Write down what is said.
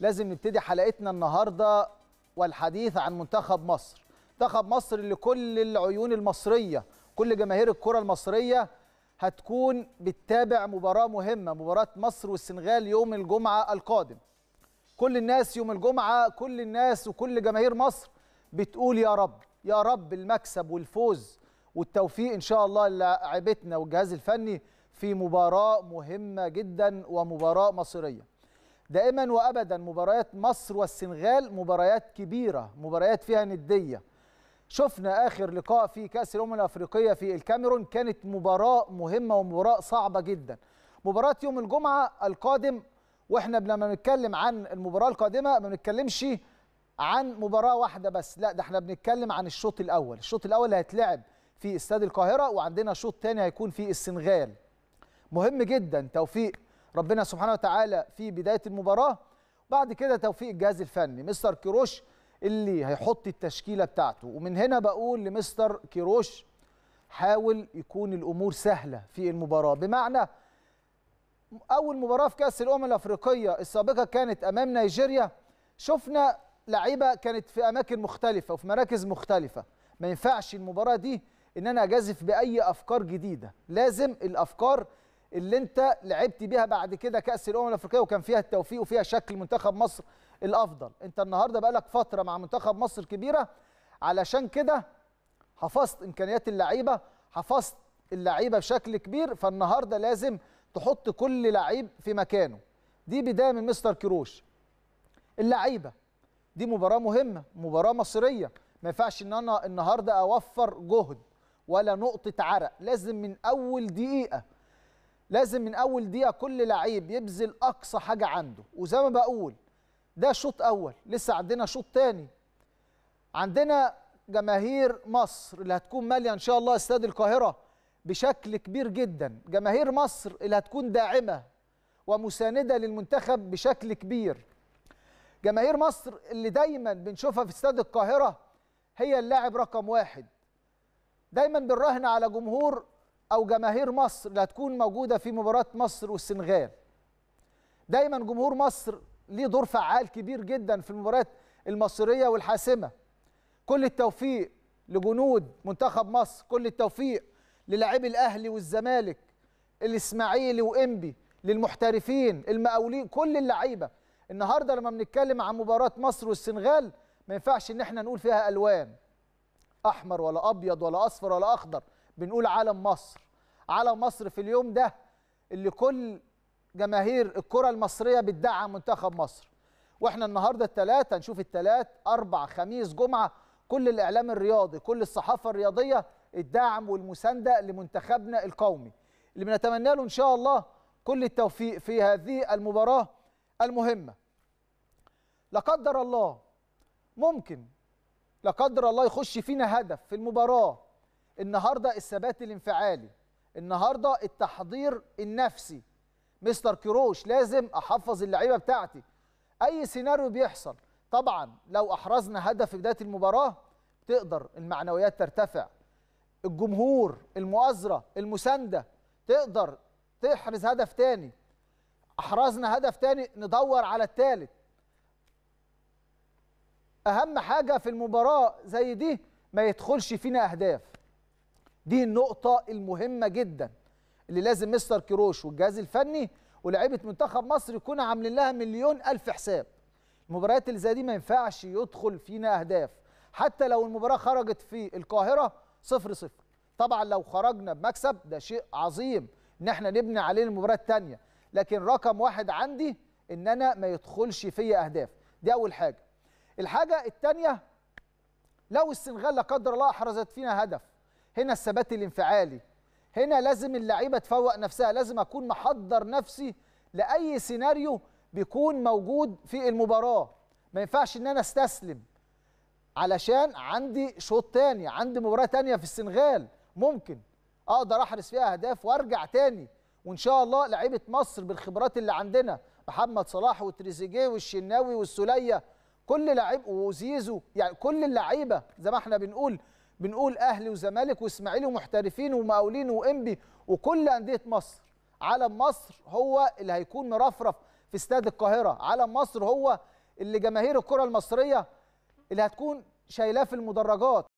لازم نبتدي حلقتنا النهارده والحديث عن منتخب مصر منتخب مصر اللي كل العيون المصريه كل جماهير الكره المصريه هتكون بتتابع مباراه مهمه مباراه مصر والسنغال يوم الجمعه القادم كل الناس يوم الجمعه كل الناس وكل جماهير مصر بتقول يا رب يا رب المكسب والفوز والتوفيق ان شاء الله للاعبتنا والجهاز الفني في مباراه مهمه جدا ومباراه مصيريه دائما وابدا مباريات مصر والسنغال مباريات كبيره مباريات فيها نديه شفنا اخر لقاء في كاس الامم الافريقيه في الكاميرون كانت مباراه مهمه ومباراه صعبه جدا مباراه يوم الجمعه القادم واحنا لما بنتكلم عن المباراه القادمه ما بنتكلمش عن مباراه واحده بس لا ده احنا بنتكلم عن الشوط الاول الشوط الاول هيتلعب في استاد القاهره وعندنا شوط تاني هيكون في السنغال مهم جدا توفيق ربنا سبحانه وتعالى في بدايه المباراه بعد كده توفيق الجهاز الفني مستر كيروش اللي هيحط التشكيله بتاعته ومن هنا بقول لمستر كيروش حاول يكون الامور سهله في المباراه بمعنى اول مباراه في كاس الامم الافريقيه السابقه كانت امام نيجيريا شفنا لعيبه كانت في اماكن مختلفه وفي مراكز مختلفه ما ينفعش المباراه دي ان انا اجازف باي افكار جديده لازم الافكار اللي انت لعبت بيها بعد كده كاس الامم الافريقيه وكان فيها التوفيق وفيها شكل منتخب مصر الافضل انت النهارده بقالك فتره مع منتخب مصر كبيره علشان كده حفظت امكانيات اللعيبه حفظت اللعيبه بشكل كبير فالنهارده لازم تحط كل لعيب في مكانه دي بدايه من مستر كيروش اللعيبه دي مباراه مهمه مباراه مصيريه ما ينفعش ان انا النهارده اوفر جهد ولا نقطه عرق لازم من اول دقيقه لازم من اول دقيقه كل لعيب يبذل اقصى حاجه عنده وزي ما بقول ده شوط اول لسه عندنا شوط تاني عندنا جماهير مصر اللي هتكون ماليه ان شاء الله استاد القاهره بشكل كبير جدا جماهير مصر اللي هتكون داعمه ومسانده للمنتخب بشكل كبير جماهير مصر اللي دايما بنشوفها في استاد القاهره هي اللاعب رقم واحد دايما بنراهن على جمهور او جماهير مصر اللي هتكون موجوده في مباراه مصر والسنغال دايما جمهور مصر ليه دور فعال كبير جدا في المباريات المصريه والحاسمه كل التوفيق لجنود منتخب مصر كل التوفيق للاعبي الاهلي والزمالك الاسماعيلي وانبي للمحترفين المقاولين كل اللعيبه النهارده لما بنتكلم عن مباراه مصر والسنغال ما ينفعش ان احنا نقول فيها الوان احمر ولا ابيض ولا اصفر ولا اخضر بنقول عالم مصر علم مصر في اليوم ده اللي كل جماهير الكره المصريه بتدعم منتخب مصر واحنا النهارده التلاتة نشوف التلات اربع خميس جمعه كل الاعلام الرياضي كل الصحافه الرياضيه الدعم والمسانده لمنتخبنا القومي اللي بنتمنى له ان شاء الله كل التوفيق في هذه المباراه المهمه لا قدر الله ممكن لا قدر الله يخش فينا هدف في المباراه النهارده الثبات الانفعالي النهارده التحضير النفسي مستر كيروش لازم احفظ اللعيبه بتاعتي اي سيناريو بيحصل طبعا لو احرزنا هدف في بدايه المباراه تقدر المعنويات ترتفع الجمهور المؤازره المسانده تقدر تحرز هدف تاني احرزنا هدف تاني ندور على التالت اهم حاجه في المباراه زي دي ما يدخلش فينا اهداف دي النقطة المهمة جدا اللي لازم مستر كيروش والجهاز الفني ولاعيبة منتخب مصر يكونوا عاملين لها مليون ألف حساب المباريات اللي زي دي ما ينفعش يدخل فينا أهداف حتى لو المباراة خرجت في القاهرة صفر صفر طبعا لو خرجنا بمكسب ده شيء عظيم ان احنا نبني عليه المباراة التانية لكن رقم واحد عندي ان انا ما يدخلش فيا اهداف دي اول حاجة الحاجة التانية لو السنغال لا قدر الله احرزت فينا هدف هنا الثبات الانفعالي هنا لازم اللعيبه تفوق نفسها لازم اكون محضر نفسي لاي سيناريو بيكون موجود في المباراه ما ينفعش ان انا استسلم علشان عندي شوط تاني عندي مباراه تانيه في السنغال ممكن اقدر احرز فيها اهداف وارجع تاني وان شاء الله لعيبه مصر بالخبرات اللي عندنا محمد صلاح وتريزيجيه والشناوي والسوليه كل لعيب وزيزو يعني كل اللعيبه زي ما احنا بنقول بنقول اهلي وزمالك واسماعيلي ومحترفين ومقاولين وانبي وكل انديه مصر علم مصر هو اللي هيكون مرفرف في استاد القاهره علم مصر هو اللي جماهير الكره المصريه اللي هتكون شايلاه في المدرجات